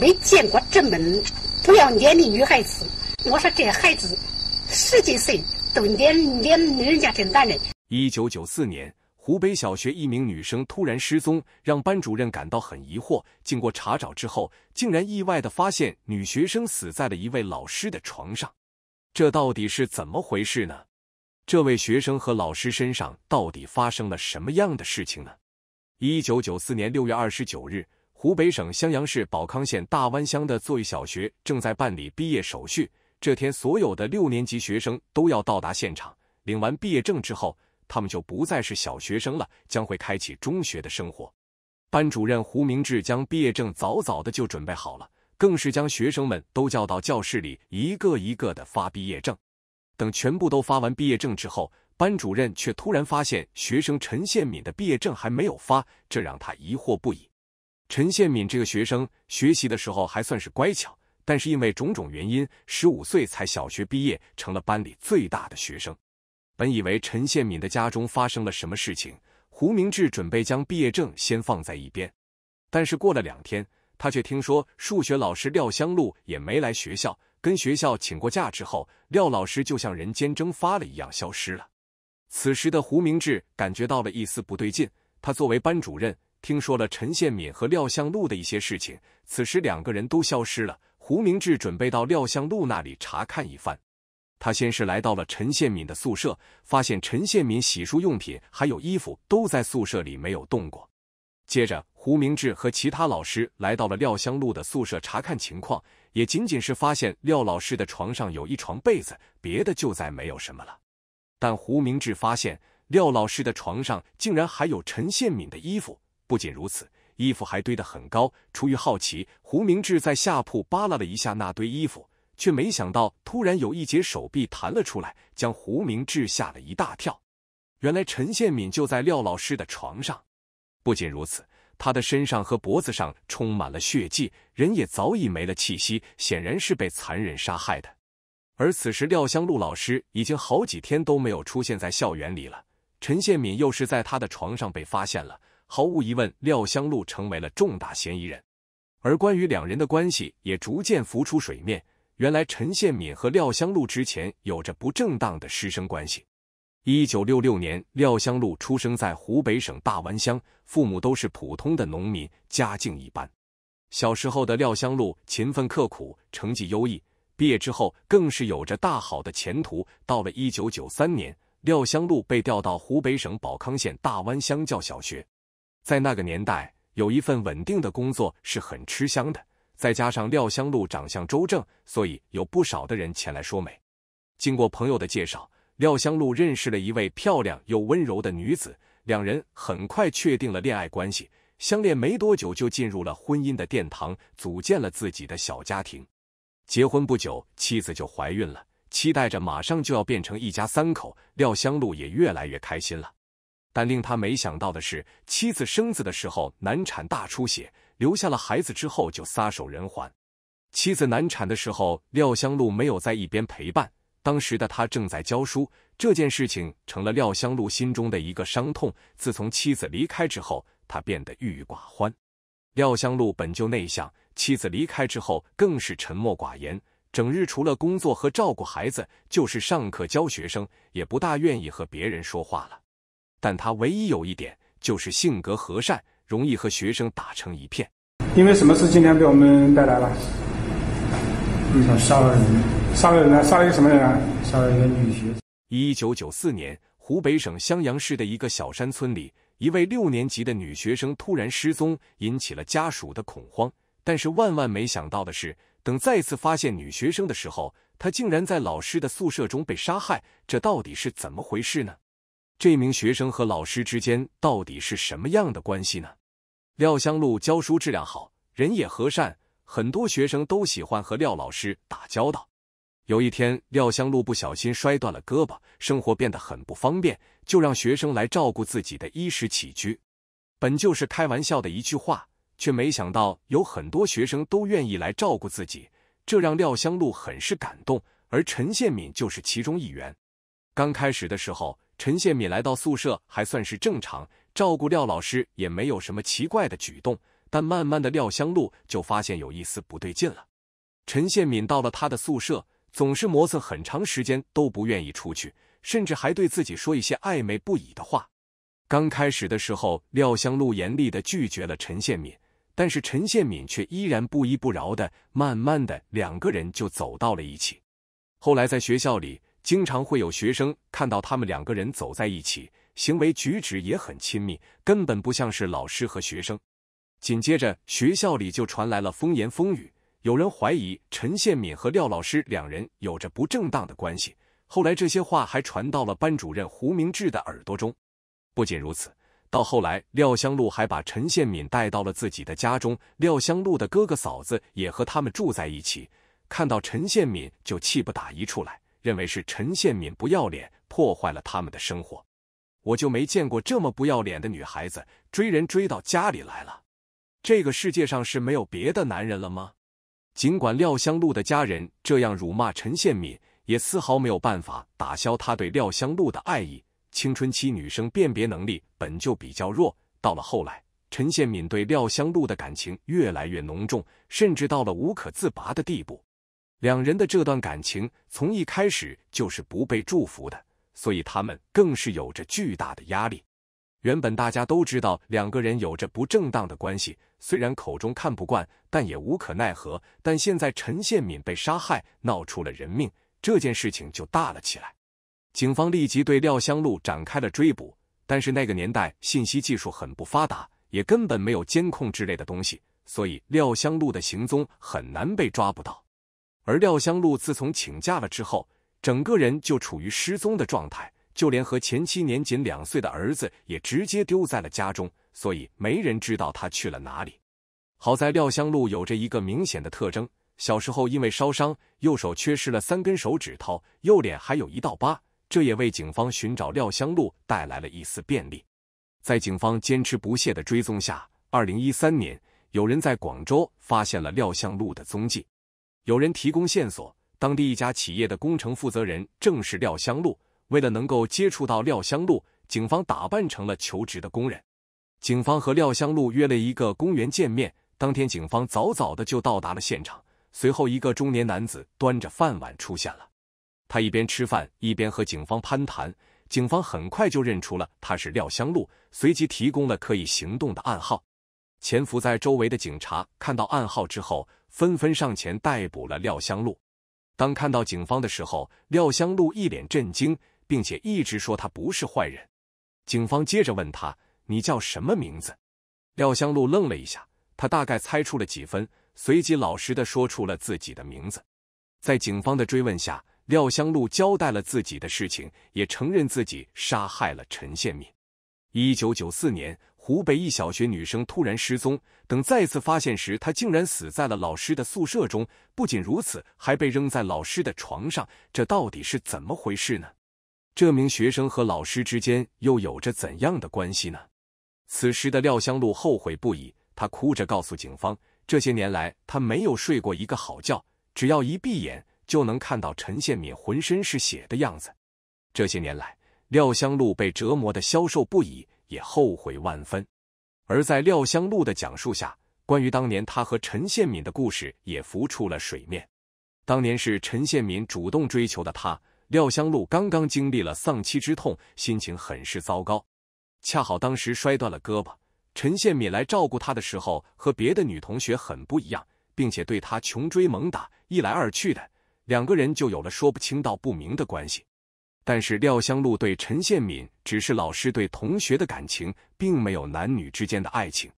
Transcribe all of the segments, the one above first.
没见过这么不要脸的女孩子，我说这孩子十几岁都连脸人家这男人。一九九四年，湖北小学一名女生突然失踪，让班主任感到很疑惑。经过查找之后，竟然意外的发现女学生死在了一位老师的床上，这到底是怎么回事呢？这位学生和老师身上到底发生了什么样的事情呢？一九九四年六月二十九日。湖北省襄阳市保康县大湾乡的作育小学正在办理毕业手续。这天，所有的六年级学生都要到达现场，领完毕业证之后，他们就不再是小学生了，将会开启中学的生活。班主任胡明志将毕业证早早的就准备好了，更是将学生们都叫到教室里，一个一个的发毕业证。等全部都发完毕业证之后，班主任却突然发现学生陈宪敏的毕业证还没有发，这让他疑惑不已。陈宪敏这个学生学习的时候还算是乖巧，但是因为种种原因，十五岁才小学毕业，成了班里最大的学生。本以为陈宪敏的家中发生了什么事情，胡明志准备将毕业证先放在一边。但是过了两天，他却听说数学老师廖香露也没来学校，跟学校请过假之后，廖老师就像人间蒸发了一样消失了。此时的胡明志感觉到了一丝不对劲，他作为班主任。听说了陈宪敏和廖相露的一些事情，此时两个人都消失了。胡明志准备到廖相露那里查看一番。他先是来到了陈宪敏的宿舍，发现陈宪敏洗漱用品还有衣服都在宿舍里没有动过。接着，胡明志和其他老师来到了廖相露的宿舍查看情况，也仅仅是发现廖老师的床上有一床被子，别的就再没有什么了。但胡明志发现廖老师的床上竟然还有陈宪敏的衣服。不仅如此，衣服还堆得很高。出于好奇，胡明志在下铺扒拉了一下那堆衣服，却没想到突然有一截手臂弹了出来，将胡明志吓了一大跳。原来陈宪敏就在廖老师的床上。不仅如此，他的身上和脖子上充满了血迹，人也早已没了气息，显然是被残忍杀害的。而此时，廖香露老师已经好几天都没有出现在校园里了。陈宪敏又是在他的床上被发现了。毫无疑问，廖香露成为了重大嫌疑人，而关于两人的关系也逐渐浮出水面。原来，陈献敏和廖香露之前有着不正当的师生关系。一九六六年，廖香露出生在湖北省大湾乡，父母都是普通的农民，家境一般。小时候的廖香露勤奋刻苦，成绩优异。毕业之后，更是有着大好的前途。到了一九九三年，廖香露被调到湖北省保康县大湾乡教小学。在那个年代，有一份稳定的工作是很吃香的。再加上廖香露长相周正，所以有不少的人前来说媒。经过朋友的介绍，廖香露认识了一位漂亮又温柔的女子，两人很快确定了恋爱关系。相恋没多久就进入了婚姻的殿堂，组建了自己的小家庭。结婚不久，妻子就怀孕了，期待着马上就要变成一家三口，廖香露也越来越开心了。但令他没想到的是，妻子生子的时候难产大出血，留下了孩子之后就撒手人寰。妻子难产的时候，廖香露没有在一边陪伴，当时的他正在教书，这件事情成了廖香露心中的一个伤痛。自从妻子离开之后，他变得郁郁寡欢。廖香露本就内向，妻子离开之后更是沉默寡言，整日除了工作和照顾孩子，就是上课教学生，也不大愿意和别人说话了。但他唯一有一点就是性格和善，容易和学生打成一片。因为什么事今天被我们带来了？遇上杀人，杀人呢？杀了一个什么人？杀了一个女学生。一九九四年，湖北省襄阳市的一个小山村里，一位六年级的女学生突然失踪，引起了家属的恐慌。但是万万没想到的是，等再次发现女学生的时候，她竟然在老师的宿舍中被杀害。这到底是怎么回事呢？这名学生和老师之间到底是什么样的关系呢？廖香露教书质量好，人也和善，很多学生都喜欢和廖老师打交道。有一天，廖香露不小心摔断了胳膊，生活变得很不方便，就让学生来照顾自己的衣食起居。本就是开玩笑的一句话，却没想到有很多学生都愿意来照顾自己，这让廖香露很是感动。而陈宪敏就是其中一员。刚开始的时候。陈宪敏来到宿舍还算是正常，照顾廖老师也没有什么奇怪的举动。但慢慢的，廖香露就发现有一丝不对劲了。陈宪敏到了他的宿舍，总是磨蹭很长时间都不愿意出去，甚至还对自己说一些暧昧不已的话。刚开始的时候，廖香露严厉的拒绝了陈宪敏，但是陈宪敏却依然不依不饶的，慢慢的两个人就走到了一起。后来在学校里。经常会有学生看到他们两个人走在一起，行为举止也很亲密，根本不像是老师和学生。紧接着，学校里就传来了风言风语，有人怀疑陈宪敏和廖老师两人有着不正当的关系。后来，这些话还传到了班主任胡明志的耳朵中。不仅如此，到后来，廖香露还把陈宪敏带到了自己的家中，廖香露的哥哥嫂子也和他们住在一起，看到陈宪敏就气不打一处来。认为是陈宪敏不要脸，破坏了他们的生活。我就没见过这么不要脸的女孩子，追人追到家里来了。这个世界上是没有别的男人了吗？尽管廖香露的家人这样辱骂陈宪敏，也丝毫没有办法打消他对廖香露的爱意。青春期女生辨别能力本就比较弱，到了后来，陈宪敏对廖香露的感情越来越浓重，甚至到了无可自拔的地步。两人的这段感情从一开始就是不被祝福的，所以他们更是有着巨大的压力。原本大家都知道两个人有着不正当的关系，虽然口中看不惯，但也无可奈何。但现在陈宪敏被杀害，闹出了人命，这件事情就大了起来。警方立即对廖香露展开了追捕，但是那个年代信息技术很不发达，也根本没有监控之类的东西，所以廖香露的行踪很难被抓捕到。而廖香露自从请假了之后，整个人就处于失踪的状态，就连和前妻年仅两岁的儿子也直接丢在了家中，所以没人知道他去了哪里。好在廖香露有着一个明显的特征：小时候因为烧伤，右手缺失了三根手指头，右脸还有一道疤，这也为警方寻找廖香露带来了一丝便利。在警方坚持不懈的追踪下，二零一三年，有人在广州发现了廖香露的踪迹。有人提供线索，当地一家企业的工程负责人正是廖香路。为了能够接触到廖香路，警方打扮成了求职的工人。警方和廖香路约了一个公园见面。当天，警方早早的就到达了现场。随后，一个中年男子端着饭碗出现了。他一边吃饭一边和警方攀谈。警方很快就认出了他是廖香路，随即提供了可以行动的暗号。潜伏在周围的警察看到暗号之后。纷纷上前逮捕了廖香露。当看到警方的时候，廖香露一脸震惊，并且一直说他不是坏人。警方接着问他：“你叫什么名字？”廖香露愣了一下，他大概猜出了几分，随即老实的说出了自己的名字。在警方的追问下，廖香露交代了自己的事情，也承认自己杀害了陈宪敏。一九九四年。湖北一小学女生突然失踪，等再次发现时，她竟然死在了老师的宿舍中。不仅如此，还被扔在老师的床上。这到底是怎么回事呢？这名学生和老师之间又有着怎样的关系呢？此时的廖香露后悔不已，她哭着告诉警方，这些年来她没有睡过一个好觉，只要一闭眼就能看到陈宪敏浑身是血的样子。这些年来，廖香露被折磨的消瘦不已。也后悔万分，而在廖香露的讲述下，关于当年他和陈宪敏的故事也浮出了水面。当年是陈宪敏主动追求的他，廖香露刚刚经历了丧妻之痛，心情很是糟糕。恰好当时摔断了胳膊，陈宪敏来照顾他的时候，和别的女同学很不一样，并且对他穷追猛打，一来二去的，两个人就有了说不清道不明的关系。但是廖香露对陈宪敏只是老师对同学的感情，并没有男女之间的爱情。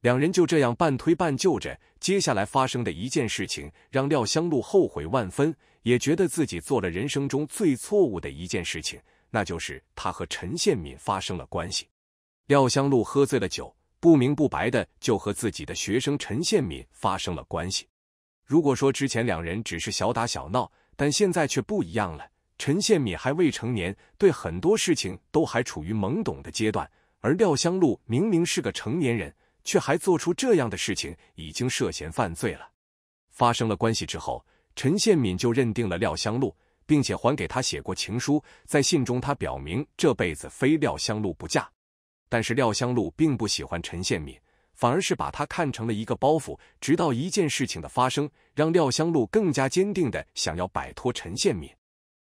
两人就这样半推半就着。接下来发生的一件事情，让廖香露后悔万分，也觉得自己做了人生中最错误的一件事情，那就是他和陈宪敏发生了关系。廖香露喝醉了酒，不明不白的就和自己的学生陈宪敏发生了关系。如果说之前两人只是小打小闹，但现在却不一样了。陈宪敏还未成年，对很多事情都还处于懵懂的阶段，而廖香露明明是个成年人，却还做出这样的事情，已经涉嫌犯罪了。发生了关系之后，陈宪敏就认定了廖香露，并且还给他写过情书。在信中，他表明这辈子非廖香露不嫁。但是廖香露并不喜欢陈宪敏，反而是把他看成了一个包袱。直到一件事情的发生，让廖香露更加坚定的想要摆脱陈宪敏。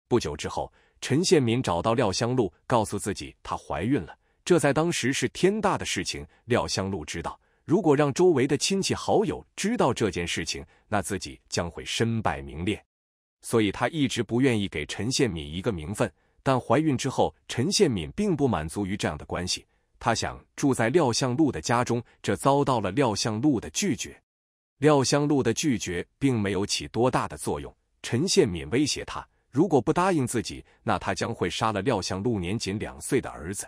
不久之后，陈宪敏找到廖香露，告诉自己她怀孕了。这在当时是天大的事情。廖香露知道，如果让周围的亲戚好友知道这件事情，那自己将会身败名裂。所以，他一直不愿意给陈宪敏一个名分。但怀孕之后，陈宪敏并不满足于这样的关系，他想住在廖香露的家中，这遭到了廖香露的拒绝。廖香露的拒绝并没有起多大的作用。陈宪敏威胁他。如果不答应自己，那他将会杀了廖相禄年仅两岁的儿子。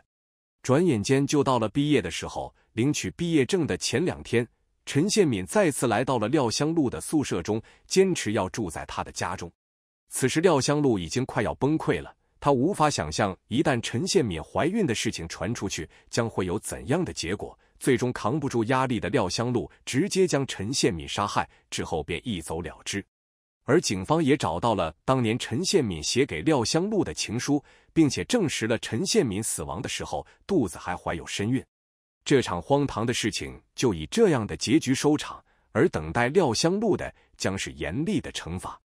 转眼间就到了毕业的时候，领取毕业证的前两天，陈宪敏再次来到了廖香露的宿舍中，坚持要住在他的家中。此时廖香露已经快要崩溃了，他无法想象一旦陈宪敏怀孕的事情传出去，将会有怎样的结果。最终扛不住压力的廖香露直接将陈宪敏杀害，之后便一走了之。而警方也找到了当年陈宪敏写给廖香露的情书，并且证实了陈宪敏死亡的时候肚子还怀有身孕。这场荒唐的事情就以这样的结局收场，而等待廖香露的将是严厉的惩罚。